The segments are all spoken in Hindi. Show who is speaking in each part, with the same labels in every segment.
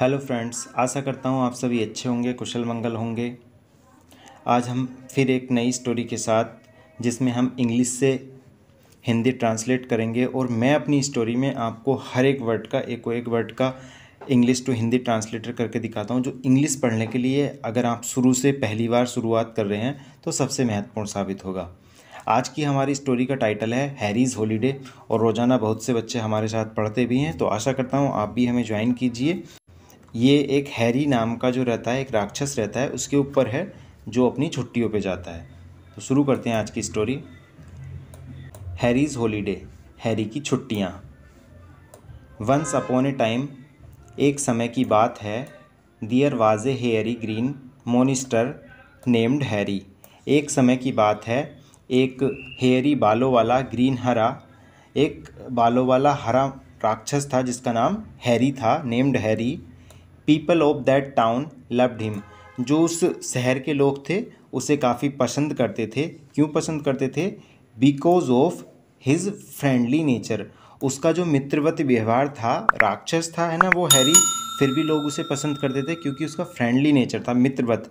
Speaker 1: हेलो फ्रेंड्स आशा करता हूँ आप सभी अच्छे होंगे कुशल मंगल होंगे आज हम फिर एक नई स्टोरी के साथ जिसमें हम इंग्लिश से हिंदी ट्रांसलेट करेंगे और मैं अपनी स्टोरी में आपको हर एक वर्ड का एक एक वर्ड का इंग्लिश टू हिंदी ट्रांसलेटर करके दिखाता हूँ जो इंग्लिश पढ़ने के लिए अगर आप शुरू से पहली बार शुरुआत कर रहे हैं तो सबसे महत्वपूर्ण साबित होगा आज की हमारी स्टोरी का टाइटल है हैरीज़ हॉलीडे और रोज़ाना बहुत से बच्चे हमारे साथ पढ़ते भी हैं तो आशा करता हूँ आप भी हमें ज्वाइन कीजिए ये एक हैरी नाम का जो रहता है एक राक्षस रहता है उसके ऊपर है जो अपनी छुट्टियों पे जाता है तो शुरू करते हैं आज की स्टोरी हैरीज़ हॉलीडे हैरी की छुट्टियाँ वंस अपॉन ए टाइम एक समय की बात है there was a hairy green monster named Harry एक समय की बात है एक हेयरी बालों वाला ग्रीन हरा एक बालों वाला हरा राक्षस था जिसका नाम हैरी था named Harry people of that town loved him जो उस शहर के लोग थे उसे काफ़ी पसंद करते थे क्यों पसंद करते थे because of his friendly nature उसका जो मित्रवत व्यवहार था राक्षस था है ना वो हैरी फिर भी लोग उसे पसंद करते थे क्योंकि उसका फ्रेंडली नेचर था मित्रवत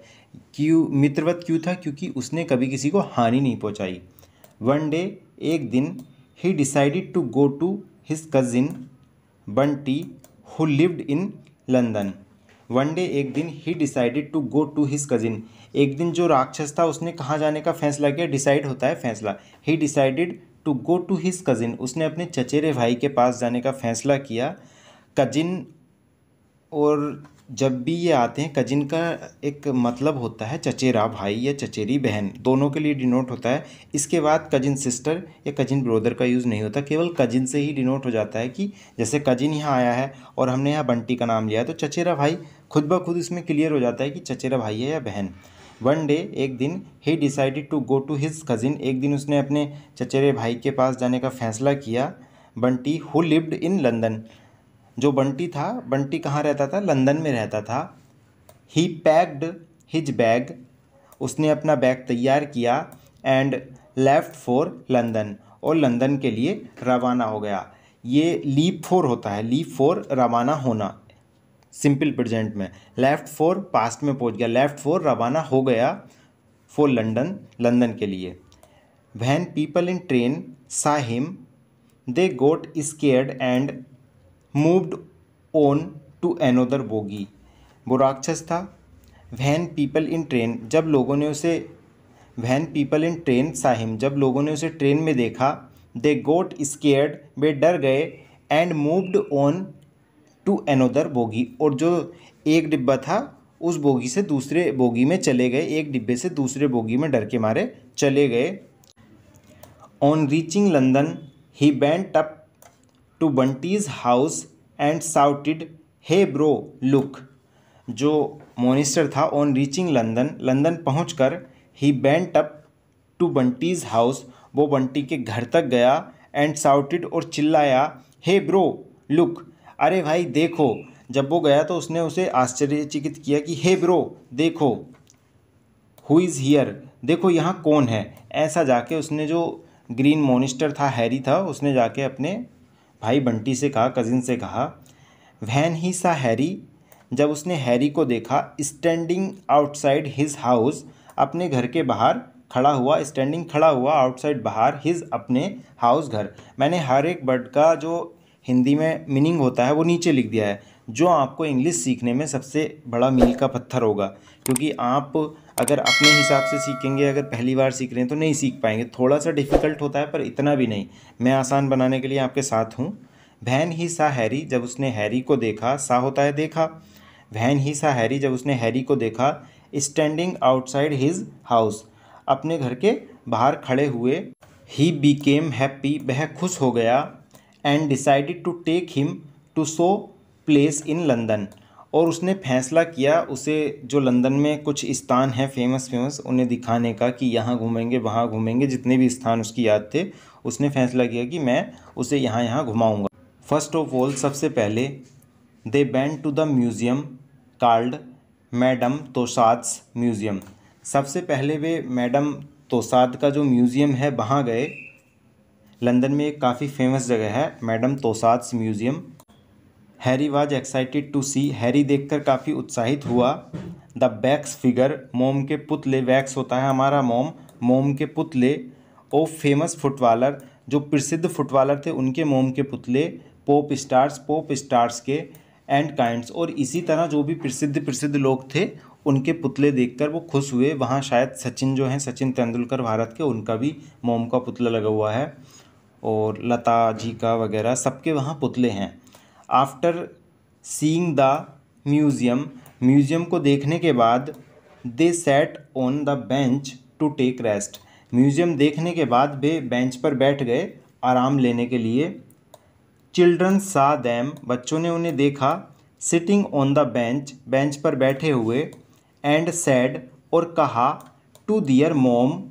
Speaker 1: क्यों मित्रवत क्यों था क्योंकि उसने कभी किसी को हानि नहीं पहुंचाई वन डे एक दिन he decided to go to his cousin Bunty who lived in London one day एक दिन he decided to go to his cousin एक दिन जो राक्षस था उसने कहाँ जाने का फैसला किया डिसाइड होता है फैसला he decided to go to his cousin उसने अपने चचेरे भाई के पास जाने का फैसला किया कजिन और जब भी ये आते हैं कजिन का एक मतलब होता है चचेरा भाई या चचेरी बहन दोनों के लिए डिनोट होता है इसके बाद कजिन सिस्टर या कजिन ब्रोदर का यूज़ नहीं होता केवल कजिन से ही डिनोट हो जाता है कि जैसे कजिन यहाँ आया है और हमने यहाँ बंटी का नाम लिया तो चचेरा भाई खुद ब खुद इसमें क्लियर हो जाता है कि चचेरा भाई है या बहन वन डे एक दिन he decided to go to his cousin एक दिन उसने अपने चचेरे भाई के पास जाने का फैसला किया Bunty who lived in London जो बंटी था बंटी कहाँ रहता था लंदन में रहता था ही पैक्ड हिज बैग उसने अपना बैग तैयार किया एंड लेफ़्ट फॉर लंदन और लंदन के लिए रवाना हो गया ये लीप फोर होता है लीप फोर रवाना होना सिंपल प्रेजेंट में लेफ़्ट फोर पास्ट में पहुंच गया लेफ़्ट फोर रवाना हो गया फॉर लंदन लंदन के लिए when people in train saw him they got scared and moved on to another bogie वो राक्षस था वैन पीपल इन ट्रेन जब लोगों ने उसे when people in train saw him जब लोगों ने उसे ट्रेन में देखा दे गोट स्केयर्ड वे डर गए and moved on to another bogie और जो एक डिब्बा था उस बोगी से दूसरे बोगी में चले गए एक डिब्बे से दूसरे बोगी में डर के मारे चले गए on reaching London he went up to Bunty's house and shouted hey bro look जो मोनिस्टर था ऑन रीचिंग लंदन लंदन पहुँच कर he went up to Bunty's house वो बंटी के घर तक गया एंड साउटिड और चिल्लाया हे ब्रो लुक अरे भाई देखो जब वो गया तो उसने उसे आश्चर्यचकित किया कि हे ब्रो देखो हु इज़ हियर देखो यहाँ कौन है ऐसा जाके उसने जो ग्रीन मोनिस्टर था हैरी था उसने जाके अपने भाई बंटी से कहा कज़िन से कहा वहन ही सा हैरी जब उसने हैरी को देखा स्टैंडिंग आउटसाइड हिज हाउस अपने घर के बाहर खड़ा हुआ स्टैंडिंग खड़ा हुआ आउटसाइड बाहर हिज अपने हाउस घर मैंने हर एक वर्ड का जो हिंदी में मीनिंग होता है वो नीचे लिख दिया है जो आपको इंग्लिश सीखने में सबसे बड़ा मील का पत्थर होगा क्योंकि आप अगर अपने हिसाब से सीखेंगे अगर पहली बार सीख रहे हैं तो नहीं सीख पाएंगे थोड़ा सा डिफ़िकल्ट होता है पर इतना भी नहीं मैं आसान बनाने के लिए आपके साथ हूँ वहन ही सा हैरी जब उसने हैरी को देखा सा होता है देखा वहन ही सा हैरी जब उसने हैरी को देखा स्टैंडिंग आउटसाइड हिज हाउस अपने घर के बाहर खड़े हुए ही बीकेम हैप्पी वह खुश हो गया and decided to take him to some place in London और उसने फैसला किया उसे जो लंदन में कुछ स्थान हैं फेमस फेमस उन्हें दिखाने का कि यहाँ घूमेंगे वहाँ घूमेंगे जितने भी स्थान उसकी याद थे उसने फैसला किया कि मैं उसे यहाँ यहाँ घुमाऊँगा फर्स्ट ऑफ ऑल सबसे पहले they went to the museum called Madame Tussauds museum सबसे पहले वे मैडम तोसाद का जो म्यूज़ियम है वहाँ गए लंदन में एक काफ़ी फेमस जगह है Madame Tussauds museum Harry was excited to see Harry देखकर काफ़ी उत्साहित हुआ द बैक्स फिगर मोम के पुतले वैक्स होता है हमारा मोम मोम के पुतले ओ फेमस फुटबॉलर जो प्रसिद्ध फुटबॉलर थे उनके मोम के पुतले पोप स्टार्स पोप स्टार्स के एंड काइंड्स और इसी तरह जो भी प्रसिद्ध प्रसिद्ध लोग थे उनके पुतले देखकर वो खुश हुए वहाँ शायद सचिन जो हैं सचिन तेंदुलकर भारत के उनका भी मोम का पुतला लगा हुआ है और लता जी का वगैरह सबके वहाँ पुतले हैं after seeing the museum museum को देखने के बाद they sat on the bench to take rest museum देखने के बाद वे बेंच पर बैठ गए आराम लेने के लिए चिल्ड्रन सा दैम बच्चों ने उन्हें देखा sitting on the bench bench पर बैठे हुए एंड सैड और कहा to their mom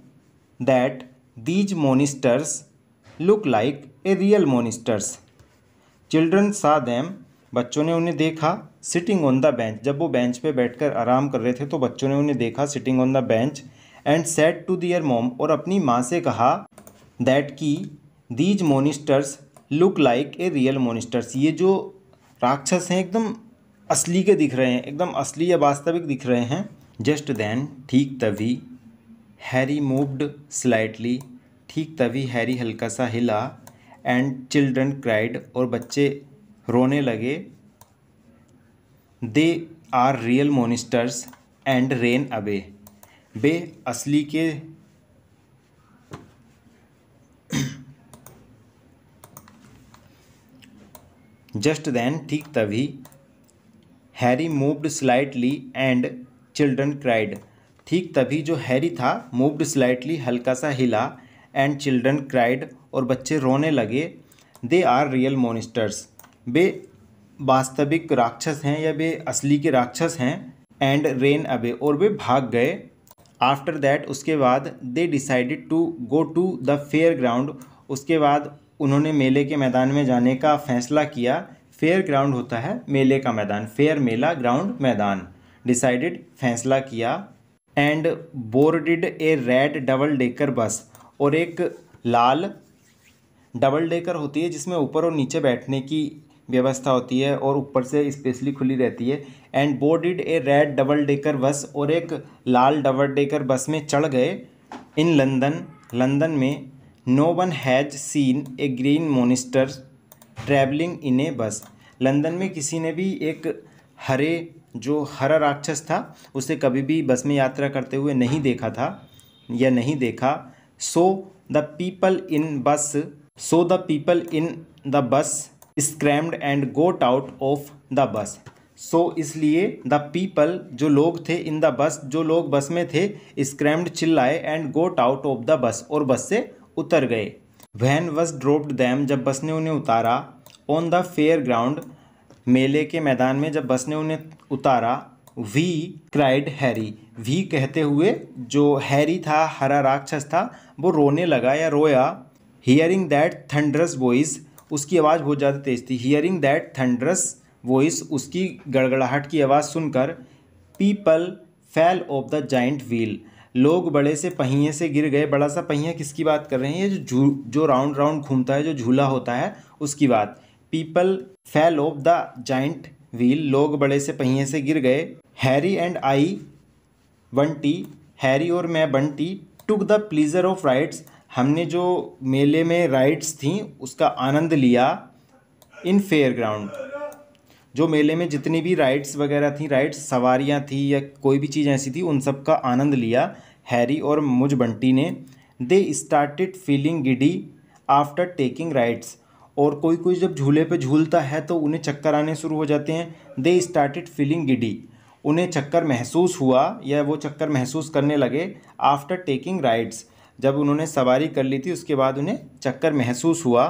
Speaker 1: that these monsters look like a real monsters children saw them बच्चों ने उन्हें देखा सिटिंग ऑन द बेंच जब वो बेंच पे बैठकर आराम कर रहे थे तो बच्चों ने उन्हें देखा sitting on the bench and said to their mom और अपनी माँ से कहा दैट की these monsters look like a real monsters ये जो राक्षस हैं एकदम असली के दिख रहे हैं एकदम असली या वास्तविक दिख रहे हैं जस्ट देन ठीक तभी हैरी मूव्ड स्लाइटली ठीक तभी हैरी हल्का सा हिला एंड चिल्ड्रन क्राइड और बच्चे रोने लगे they are real monsters and ran away away असली के जस्ट देन ठीक तभी Harry moved slightly and children cried ठीक तभी जो हैरी था मूव्ड स्लाइटली हल्का सा हिला एंड चिल्ड्रन क्राइड और बच्चे रोने लगे दे आर रियल मोनिस्टर्स वे वास्तविक राक्षस हैं या वे असली के राक्षस हैं एंड रेन अवे और वे भाग गए आफ्टर दैट उसके बाद they decided to go to the fair ground उसके बाद उन्होंने मेले के मैदान में जाने का फैसला किया फेयर ग्राउंड होता है मेले का मैदान फेयर मेला ग्राउंड मैदान डिसाइडेड फैसला किया and boarded a red double decker bus और एक लाल डबल डेकर होती है जिसमें ऊपर और नीचे बैठने की व्यवस्था होती है और ऊपर से स्पेशली खुली रहती है and boarded a red double decker bus और एक लाल डबल डेकर बस में चढ़ गए इन लंदन लंदन में no one has seen a green monster travelling in a bus London में किसी ने भी एक हरे जो हरा राक्षस था उसे कभी भी बस में यात्रा करते हुए नहीं देखा था या नहीं देखा सो the people in bus so the people in the bus screamed and got out of the bus so इसलिए द पीपल जो लोग थे इन द बस जो लोग बस में थे स्क्रैम्ड चिल्लाए and got out of the bus और बस से उतर गए वैन वस ड्रोप्ड दैम जब बस ने उन्हें उतारा ऑन द फेयर ग्राउंड मेले के मैदान में जब बस ने उन्हें उतारा वी क्राइड हैरी वी कहते हुए जो हैरी था हरा राक्षस था वो रोने लगा या रोया हियरिंग दैट थंडरस वॉइस उसकी आवाज़ बहुत ज़्यादा तेज थी हियरिंग दैट थंडरस वॉइस उसकी गड़गड़ाहट की आवाज़ सुनकर पीपल फैल ऑफ द जाइंट व्हील लोग बड़े से पहिए से गिर गए बड़ा सा पहिया किसकी बात कर रहे हैं ये जो जो राउंड राउंड घूमता है जो झूला होता है उसकी बात पीपल फैल ऑफ द जाइंट व्हील लोग बड़े से पहिए से गिर गए Harry and I Bunty Harry और मैं Bunty took the pleasure of rides हमने जो मेले में राइड्स थी उसका आनंद लिया इन फेयर ग्राउंड जो मेले में जितनी भी राइड्स वगैरह थी राइड्स सवारियाँ थी या कोई भी चीज़ ऐसी थी उन सब का आनंद लिया हैरी और मुझ बंटी ने they started feeling giddy after taking rides और कोई कोई जब झूले पे झूलता है तो उन्हें चक्कर आने शुरू हो जाते हैं दे स्टार्टेड फीलिंग गिडी उन्हें चक्कर महसूस हुआ या वो चक्कर महसूस करने लगे आफ्टर टेकिंग राइड्स जब उन्होंने सवारी कर ली थी उसके बाद उन्हें चक्कर महसूस हुआ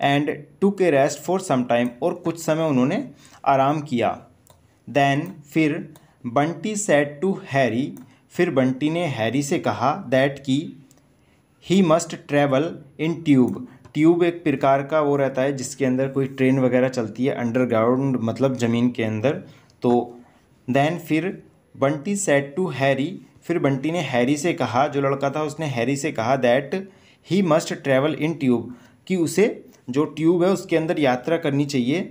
Speaker 1: and took rest for some time और कुछ समय उन्होंने आराम किया दैन फिर बंटी सेट टू हैरी फिर बंटी ने हैरी से कहा दैट कि he must travel in tube tube एक प्रकार का वो रहता है जिसके अंदर कोई ट्रेन वगैरह चलती है अंडरग्राउंड मतलब ज़मीन के अंदर तो दैन फिर बंटी सेट टू हैरी फिर बंटी ने हैरी से कहा जो लड़का था उसने हैरी से कहा that he must travel in tube कि उसे जो ट्यूब है उसके अंदर यात्रा करनी चाहिए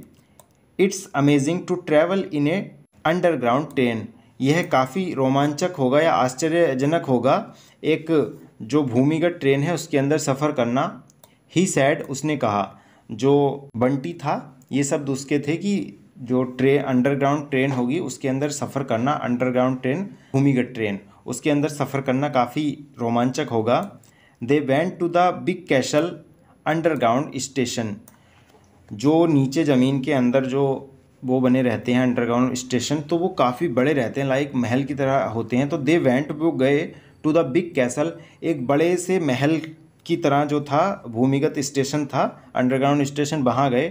Speaker 1: it's amazing to travel in a underground train यह काफ़ी रोमांचक होगा या आश्चर्यजनक होगा एक जो भूमिगत ट्रेन है उसके अंदर सफ़र करना ही सैड उसने कहा जो बंटी था ये शब्द उसके थे कि जो ट्रे अंडरग्राउंड ट्रेन होगी उसके अंदर सफ़र करना अंडरग्राउंड ट्रेन भूमिगत ट्रेन उसके अंदर सफ़र करना काफ़ी रोमांचक होगा they went to the big castle underground station जो नीचे ज़मीन के अंदर जो वो बने रहते हैं अंडरग्राउंड स्टेशन तो वो काफ़ी बड़े रहते हैं लाइक महल की तरह होते हैं तो दे वेंट वो गए टू द बिग कैसल एक बड़े से महल की तरह जो था भूमिगत स्टेशन था अंडरग्राउंड स्टेशन वहाँ गए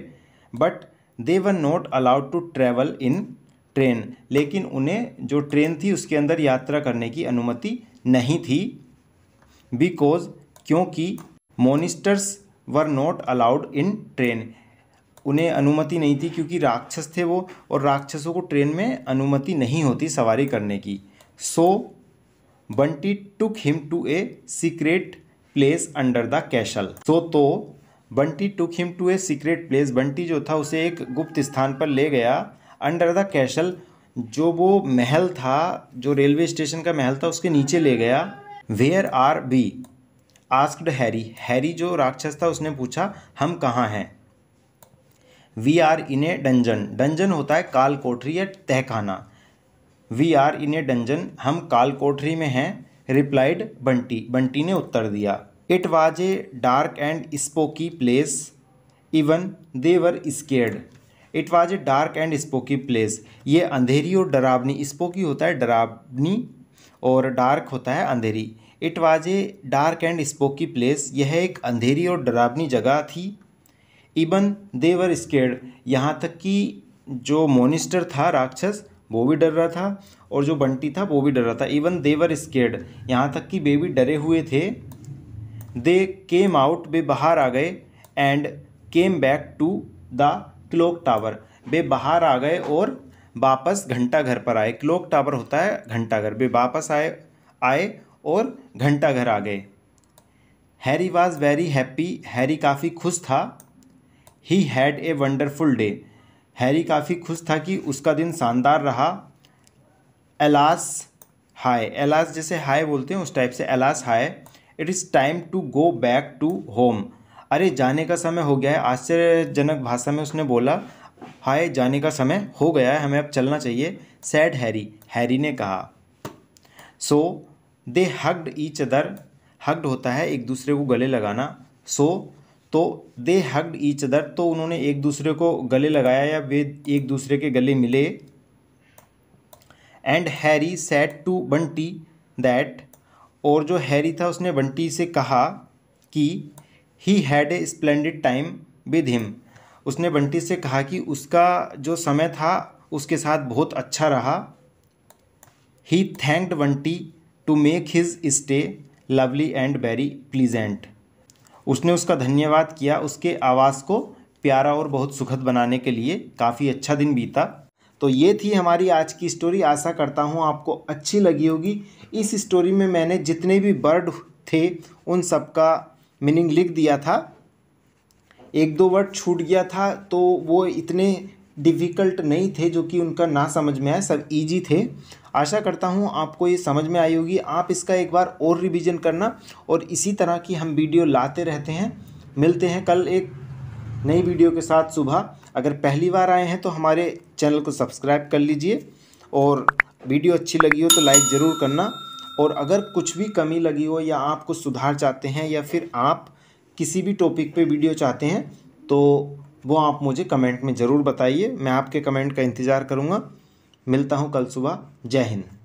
Speaker 1: but they were not allowed to travel in train लेकिन उन्हें जो ट्रेन थी उसके अंदर यात्रा करने की अनुमति नहीं थी बिकॉज क्योंकि monsters were not allowed in train उन्हें अनुमति नहीं थी क्योंकि राक्षस थे वो और राक्षसों को ट्रेन में अनुमति नहीं होती सवारी करने की so Bunty took him to a secret place under the castle so तो Bunty took him to a secret place Bunty जो था उसे एक गुप्त स्थान पर ले गया अंडर द कैशल जो वो महल था जो रेलवे स्टेशन का महल था उसके नीचे ले गया where are we asked Harry Harry जो राक्षस था उसने पूछा हम कहाँ हैं we are in a dungeon dungeon होता है काल कोठरी या तहखाना we are in a dungeon हम काल कोठरी में हैं रिप्लाइड बंटी बंटी ने उत्तर दिया it was a dark and spooky place even they were scared it was a dark and spooky place ये अंधेरी और डरावनी स्पोकी होता है डरावनी और डार्क होता है अंधेरी it was a dark and spooky place यह एक अंधेरी और डरावनी जगह थी इवन देवर स्केड यहाँ तक कि जो मोनिस्टर था राक्षस वो भी डर रहा था और जो बंटी था वो भी डर रहा था इवन देवर स्केड यहाँ तक कि बेबी डरे हुए थे दे केम आउट वे बाहर आ गए and came back to the clock tower वे बाहर आ गए और वापस घंटाघर पर आए क्लोक टावर होता है घंटाघर वे वापस आए आए और घंटाघर आ गए Harry was very happy Harry काफ़ी खुश था he had a wonderful day Harry काफ़ी खुश था कि उसका दिन शानदार रहा एलास हाय एलास जैसे हाय बोलते हैं उस टाइप से alas hi it is time to go back to home अरे जाने का समय हो गया है आश्चर्यजनक भाषा में उसने बोला हाय जाने का समय हो गया है हमें अब चलना चाहिए सैड हैरी हैरी ने कहा so they hugged each other hugged होता है एक दूसरे को गले लगाना सो तो दे हग्ड ईच अदर तो उन्होंने एक दूसरे को गले लगाया या वे एक दूसरे के गले मिले and Harry said to Bunty that और जो हैरी था उसने बंटी से कहा कि he had a splendid time with him उसने बंटी से कहा कि उसका जो समय था उसके साथ बहुत अच्छा रहा he thanked Bunty to make his stay lovely and very pleasant उसने उसका धन्यवाद किया उसके आवास को प्यारा और बहुत सुखद बनाने के लिए काफ़ी अच्छा दिन बीता तो ये थी हमारी आज की स्टोरी आशा करता हूँ आपको अच्छी लगी होगी इस स्टोरी में मैंने जितने भी बर्ड थे उन सबका मीनिंग लिख दिया था एक दो वर्ड छूट गया था तो वो इतने डिफ़िकल्ट नहीं थे जो कि उनका ना समझ में आए सब इजी थे आशा करता हूँ आपको ये समझ में आई होगी आप इसका एक बार और रिवीजन करना और इसी तरह की हम वीडियो लाते रहते हैं मिलते हैं कल एक नई वीडियो के साथ सुबह अगर पहली बार आए हैं तो हमारे चैनल को सब्सक्राइब कर लीजिए और वीडियो अच्छी लगी हो तो लाइक ज़रूर करना और अगर कुछ भी कमी लगी हो या आप कुछ सुधार चाहते हैं या फिर आप किसी भी टॉपिक पे वीडियो चाहते हैं तो वो आप मुझे कमेंट में ज़रूर बताइए मैं आपके कमेंट का इंतज़ार करूँगा मिलता हूँ कल सुबह जय हिंद